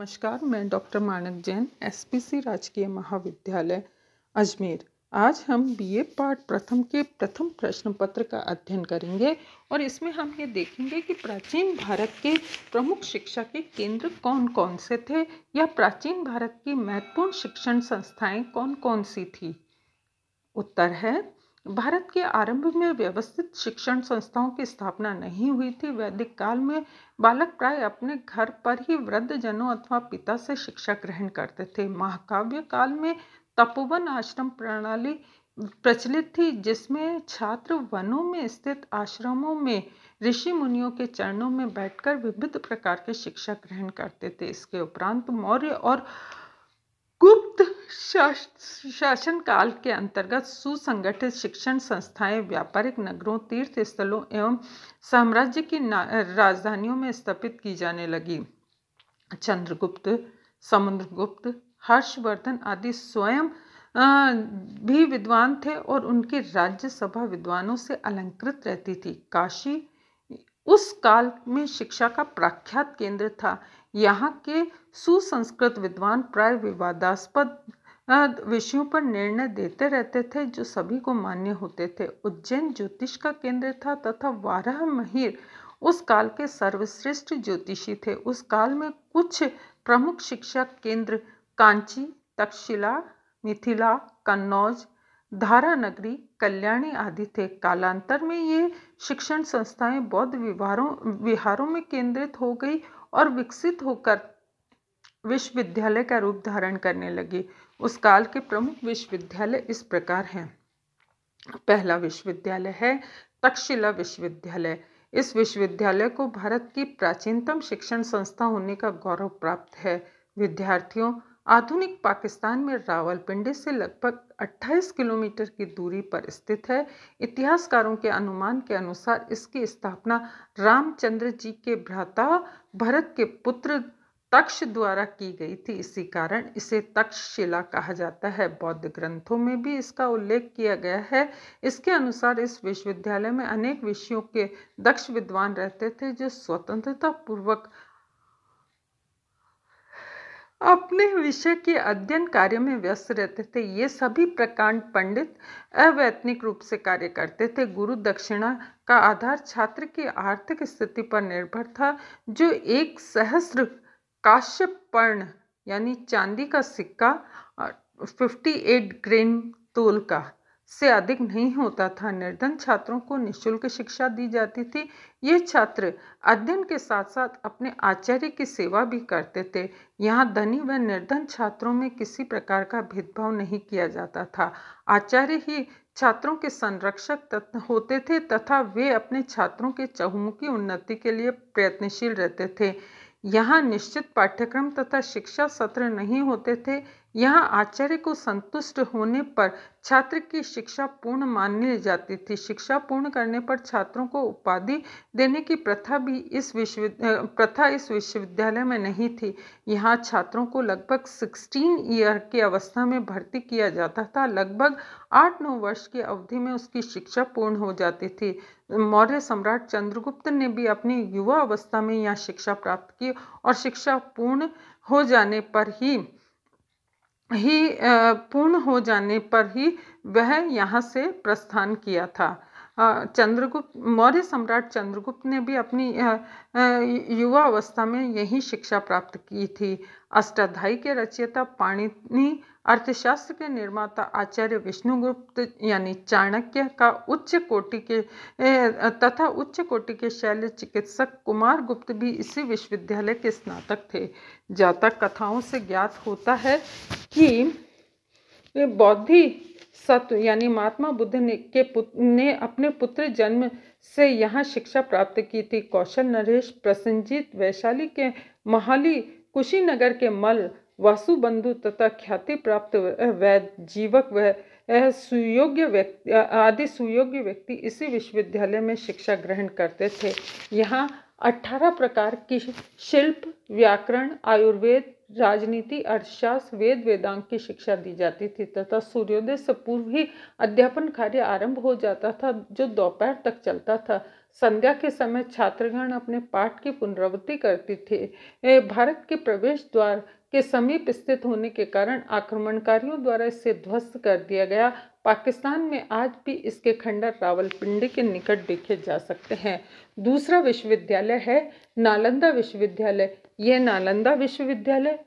नमस्कार मैं डॉक्टर मानक जैन एसपीसी राजकीय महाविद्यालय अजमेर आज हम बीए पाठ प्रथम के प्रथम प्रश्न पत्र का अध्ययन करेंगे और इसमें हम ये देखेंगे कि प्राचीन भारत के प्रमुख शिक्षा के केंद्र कौन कौन से थे या प्राचीन भारत की महत्वपूर्ण शिक्षण संस्थाएं कौन कौन सी थी उत्तर है भारत के आरंभ में व्यवस्थित शिक्षण संस्थाओं की स्थापना नहीं हुई थी वैदिक काल में बालक प्राय अपने घर पर ही वृद्ध जनों अथवा पिता से शिक्षा ग्रहण करते थे महाकाव्य काल में तपोवन आश्रम प्रणाली प्रचलित थी जिसमें छात्र वनों में स्थित आश्रमों में ऋषि मुनियों के चरणों में बैठकर विभिन्न प्रकार के शिक्षा ग्रहण करते थे इसके उपरांत मौर्य और गुप्त शासन काल के अंतर्गत सुसंगठित शिक्षण संस्थाएं व्यापारिक नगरों तीर्थ स्थलों एवं साम्राज्य की राजधानियों में स्थापित की जाने लगी चंद्रगुप्त समुद्रगुप्त हर्षवर्धन आदि स्वयं भी विद्वान थे और उनकी राज्यसभा विद्वानों से अलंकृत रहती थी काशी उस काल में शिक्षा का प्रख्यात केंद्र था यहाँ के सुसंस्कृत विद्वान प्राय विवादास्पद विषयों पर निर्णय देते रहते थे जो सभी को मान्य होते थे उज्जैन ज्योतिष का केंद्र था तथा वारह महिर उस काल के सर्वश्रेष्ठ ज्योतिषी थे उस काल में कुछ प्रमुख शिक्षा केंद्र कांची तक्षशिला मिथिला कन्नौज धारा नगरी कल्याणी आदि थे कालांतर में ये शिक्षण संस्थाएं बौद्ध विवारों विहारों में केंद्रित हो गई और विकसित होकर विश्वविद्यालय का रूप धारण करने लगी उस काल के प्रमुख विश्वविद्यालय इस प्रकार हैं पहला विश्वविद्यालय है तक्षशिला विश्वविद्यालय इस विश्वविद्यालय को भारत की प्राचीनतम शिक्षण संस्था होने का गौरव प्राप्त है विद्यार्थियों आधुनिक पाकिस्तान में रावलपिंडी से लगभग 28 किलोमीटर की दूरी पर स्थित है इतिहासकारों के अनुमान के अनुसार इसकी स्थापना रामचंद्र जी के भ्राता भरत के पुत्र तक्ष द्वारा की गई थी इसी कारण इसे तक्षशिला कहा जाता है बौद्ध ग्रंथों में भी इसका उल्लेख किया गया है इसके अनुसार इस विश्वविद्यालय में अनेक विषयों के दक्ष विद्वान रहते थे जो स्वतंत्रता पूर्वक अपने विषय के अध्ययन कार्य में व्यस्त रहते थे ये सभी प्रकांड पंडित अवैतनिक रूप से कार्य करते थे गुरु दक्षिणा का आधार छात्र की आर्थिक स्थिति पर निर्भर था जो एक सहस्र काश्यपर्ण यानी चांदी का सिक्का 58 ग्रेन तोल का से अधिक नहीं होता था निर्धन छात्रों को निशुल्क शिक्षा दी जाती थी ये छात्र अध्ययन के साथ साथ अपने आचार्य की सेवा भी करते थे यहाँ धनी व निर्धन छात्रों में किसी प्रकार का भेदभाव नहीं किया जाता था आचार्य ही छात्रों के संरक्षक होते थे तथा वे अपने छात्रों के चहुमुखी उन्नति के लिए प्रयत्नशील रहते थे यहाँ निश्चित पाठ्यक्रम तथा शिक्षा सत्र नहीं होते थे यहाँ आचार्य को संतुष्ट होने पर छात्र की शिक्षा पूर्ण मानी जाती थी शिक्षा पूर्ण करने पर छात्रों को उपाधि देने की प्रथा भी इस विश्व प्रथा इस विश्वविद्यालय में नहीं थी यहाँ छात्रों को लगभग 16 ईयर की अवस्था में भर्ती किया जाता था लगभग आठ नौ वर्ष की अवधि में उसकी शिक्षा पूर्ण हो जाती थी मौर्य सम्राट चंद्रगुप्त ने भी अपनी युवा अवस्था में यहाँ शिक्षा प्राप्त की और शिक्षा पूर्ण हो जाने पर ही ही पूर्ण हो जाने पर ही वह यहाँ से प्रस्थान किया था चंद्रगुप्त मौर्य सम्राट चंद्रगुप्त ने भी अपनी युवा अवस्था में यही शिक्षा प्राप्त की थी अष्टाध्यायी के रचयिता पाणिनि अर्थशास्त्र के निर्माता आचार्य विष्णुगुप्त यानी चाणक्य का उच्च कोटि के तथा उच्च कोटि के शैल्य चिकित्सक कुमार गुप्त भी इसी विश्वविद्यालय के स्नातक थे जातक कथाओं से ज्ञात होता है कि बौद्धि सत्व यानी महात्मा बुद्ध ने के पुत्र ने अपने पुत्र जन्म से यहाँ शिक्षा प्राप्त की थी कौशल नरेश प्रसन्नजीत वैशाली के महाली कुशीनगर के मल वासुबंधु तथा ख्याति प्राप्त वैद जीवक व सुयोग्य व्यक्ति आदि सुयोग्य व्यक्ति इसी विश्वविद्यालय में शिक्षा ग्रहण करते थे यहाँ अठारह प्रकार की शिल्प व्याकरण आयुर्वेद राजनीति अर्थशास्त्र वेद वेदांग की शिक्षा दी जाती थी तथा सूर्योदय से पूर्व ही अध्यापन कार्य आरंभ हो जाता था जो दोपहर तक चलता था संध्या के समय छात्रगण अपने पाठ की पुनरावृत्ति करती थी भारत के प्रवेश द्वार के समीप स्थित होने के कारण आक्रमणकारियों द्वारा इसे ध्वस्त कर दिया गया पाकिस्तान में आज भी इसके खंडर रावलपिंडी के निकट देखे जा सकते हैं दूसरा विश्वविद्यालय है नालंदा विश्वविद्यालय यह नालंदा विश्वविद्यालय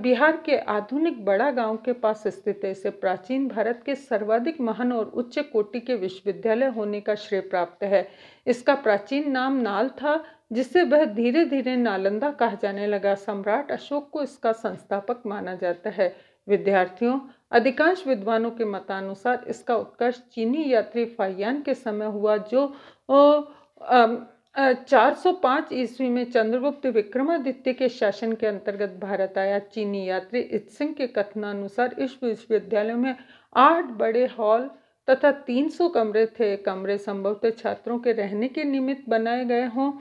बिहार के आधुनिक बड़ा गांव के पास स्थित है इसे प्राचीन भारत के सर्वाधिक महान और उच्च कोटि के विश्वविद्यालय होने का श्रेय प्राप्त है इसका प्राचीन नाम नाल था जिसे वह धीरे धीरे नालंदा कहा जाने लगा सम्राट अशोक को इसका संस्थापक माना जाता है विद्यार्थियों अधिकांश विद्वानों के मतानुसार इसका उत्कर्ष चीनी यात्री फाइयान के समय हुआ जो ओ, आ, 405 ईस्वी में चंद्रगुप्त विक्रमादित्य के शासन के अंतर्गत भारत आया चीनी यात्री इत सिंह के कथनानुसार इस विश्वविद्यालय में आठ बड़े हॉल तथा 300 कमरे थे कमरे संभवतः छात्रों के रहने के निमित्त बनाए गए हों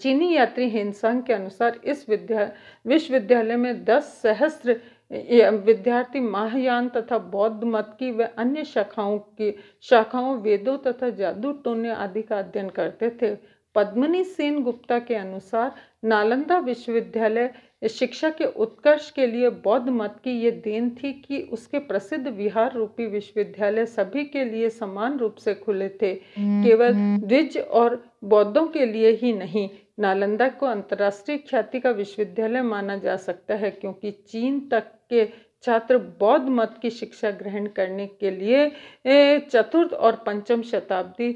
चीनी यात्री हिंसा के अनुसार इस विद्या विश्वविद्यालय में दस सहस्त्र विद्यार्थी महायान तथा बौद्ध मत की व अन्य शाखाओं की शाखाओं वेदों तथा जादू टोने आदि का अध्ययन करते थे पद्मनी सेन गुप्ता के अनुसार नालंदा विश्वविद्यालय शिक्षा के उत्कर्ष के लिए बौद्ध मत की ये देन थी कि उसके प्रसिद्ध विहार रूपी विश्वविद्यालय सभी के लिए समान रूप से खुले थे हम्म, केवल हम्म। द्विज और बौद्धों के लिए ही नहीं नालंदा को अंतर्राष्ट्रीय ख्याति का विश्वविद्यालय माना जा सकता है क्योंकि चीन तक के छात्र बौद्ध मत की शिक्षा ग्रहण करने के लिए चतुर्थ और पंचम शताब्दी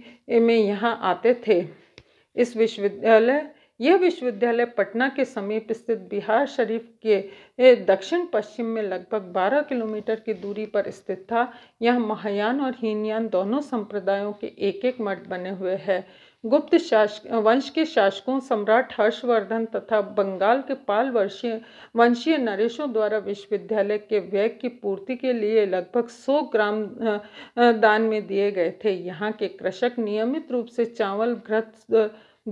में यहाँ आते थे इस विश्वविद्यालय यह विश्वविद्यालय पटना के समीप स्थित बिहार शरीफ के दक्षिण पश्चिम में लगभग 12 किलोमीटर की दूरी पर स्थित था यह महायान और हीनयान दोनों संप्रदायों के एक एक मठ बने हुए हैं गुप्त शासक वंश के शासकों सम्राट हर्षवर्धन तथा बंगाल के पाल वर्षीय वंशीय नरेशों द्वारा विश्वविद्यालय के व्यय की पूर्ति के लिए लगभग 100 ग्राम दान में दिए गए थे यहाँ के कृषक नियमित रूप से चावल घृत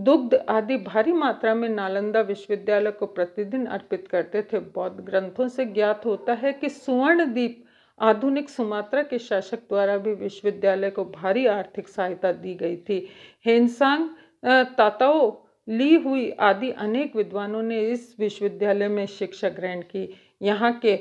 दुग्ध आदि भारी मात्रा में नालंदा विश्वविद्यालय को प्रतिदिन अर्पित करते थे बौद्ध ग्रंथों से ज्ञात होता है कि सुवर्णदीप आधुनिक सुमात्रा के शासक द्वारा भी विश्वविद्यालय को भारी आर्थिक सहायता दी गई थी हेनसांग ताताओ ली हुई आदि अनेक विद्वानों ने इस विश्वविद्यालय में शिक्षा ग्रहण की यहाँ के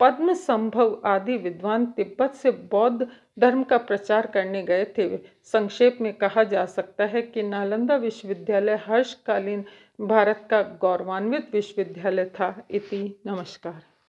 पद्म संभव आदि विद्वान तिब्बत से बौद्ध धर्म का प्रचार करने गए थे संक्षेप में कहा जा सकता है कि नालंदा विश्वविद्यालय हर्षकालीन भारत का गौरवान्वित विश्वविद्यालय था इति नमस्कार